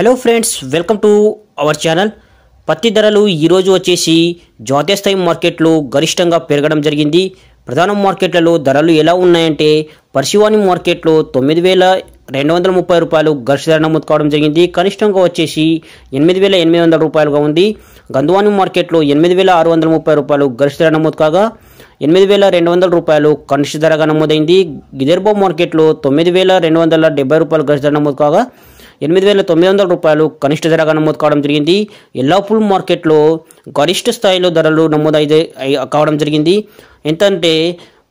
hello friends welcome to our channel పత్తి ధరలు ఈరోజు వచ్చేసి జాతీయస్థాయి మార్కెట్లు గరిష్టంగా పెరగడం జరిగింది ప్రధాన మార్కెట్లలో ధరలు ఎలా ఉన్నాయంటే పర్శివాని మార్కెట్లో తొమ్మిది వేల రెండు వందల ముప్పై రూపాయలు గరిష్ట ధర నమోదు కావడం జరిగింది కనిష్టంగా వచ్చేసి ఎనిమిది వేల ఎనిమిది వందల రూపాయలుగా ఉంది గంధువాణి మార్కెట్లో ఎనిమిది వేల ఆరు వందల ముప్పై రూపాయలు గరిష్ట ధర నమోదు కాగా ఎనిమిది వేల రెండు వందల రూపాయలు కనిష్ట ధరగా నమోదైంది గిదర్బో మార్కెట్లో తొమ్మిది వేల రెండు వందల డెబ్బై రూపాయలు గరిష్ట ధర నమోదు కాగా ఎనిమిది వేల తొమ్మిది వందల రూపాయలు కనిష్ట ధరగా నమోదు కావడం జరిగింది ఎల్లాపుల్ మార్కెట్లో గరిష్ట స్థాయిలో ధరలు నమోదైతే కావడం జరిగింది ఎంతంటే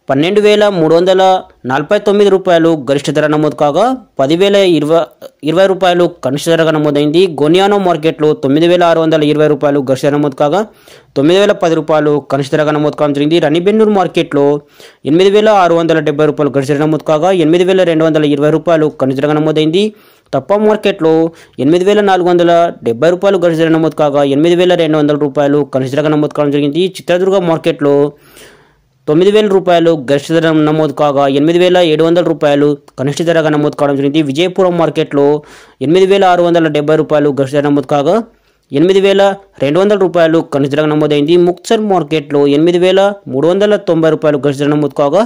పన్నెండు వేల మూడు వందల నలభై తొమ్మిది రూపాయలు గరిష్ట ధర నమోదు కాగా పదివేల ఇరవై ఇరవై రూపాయలు కనిష్ట ధరగా నమోదైంది గోనియానో మార్కెట్లో తొమ్మిది వేల ఆరు వందల ఇరవై రూపాయలు గరిష్ట ధర నమోదు కాగా తొమ్మిది వేల పది రూపాయలు కనిష్ట ధరగా నమోదు కావడం జరిగింది రణిబెన్నూరు మార్కెట్లో ఎనిమిది వేల ఆరు వందల డెబ్బై రూపాయలు గరిష్ట ధర నమోదు కాగా ఎనిమిది వేల రెండు వందల ఇరవై రూపాయలు కనిష్ట ధరగా నమోదైంది తప్ప మార్కెట్లో ఎనిమిది వేల నాలుగు వందల డెబ్బై రూపాయలు గరిజర నమోదు కాగా ఎనిమిది వేల రెండు వందల రూపాయలు కనిష్టంగా నమోదు కావడం జరిగింది చిత్రదుర్గ మార్కెట్లో తొమ్మిది వేల రూపాయలు గరిష్ట ధర నమోదు కాగా ఎనిమిది వేల ఏడు వందల రూపాయలు కనిష్ట ధరగా నమోదు కావడం జరిగింది విజయపురం మార్కెట్లో ఎనిమిది వేల ఆరు వందల డెబ్బై రూపాయలు గరిష్ట ధర నమోదు కాగా ఎనిమిది వేల రెండు వందల రూపాయలు కనిష్ట ధరగా నమోదైంది ముక్సర్ మార్కెట్లో ఎనిమిది వేల మూడు వందల తొంభై రూపాయలు గరిష్ట ధర నమోదు కాగా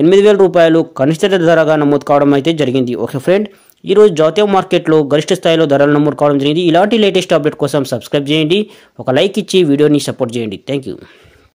ఎనిమిది వేల రూపాయలు కనిష్ట ధరగా నమోదు కావడం అయితే జరిగింది ఓకే ఫ్రెండ్ ఈరోజు జాతీయ మార్కెట్లో గరిష్ట స్థాయిలో ధరలు నమోదు కావడం జరిగింది ఇలాంటి లేటెస్ట్ అప్డేట్ కోసం సబ్స్క్రైబ్ చేయండి ఒక లైక్ ఇచ్చి వీడియోని సపోర్ట్ చేయండి థ్యాంక్ యూ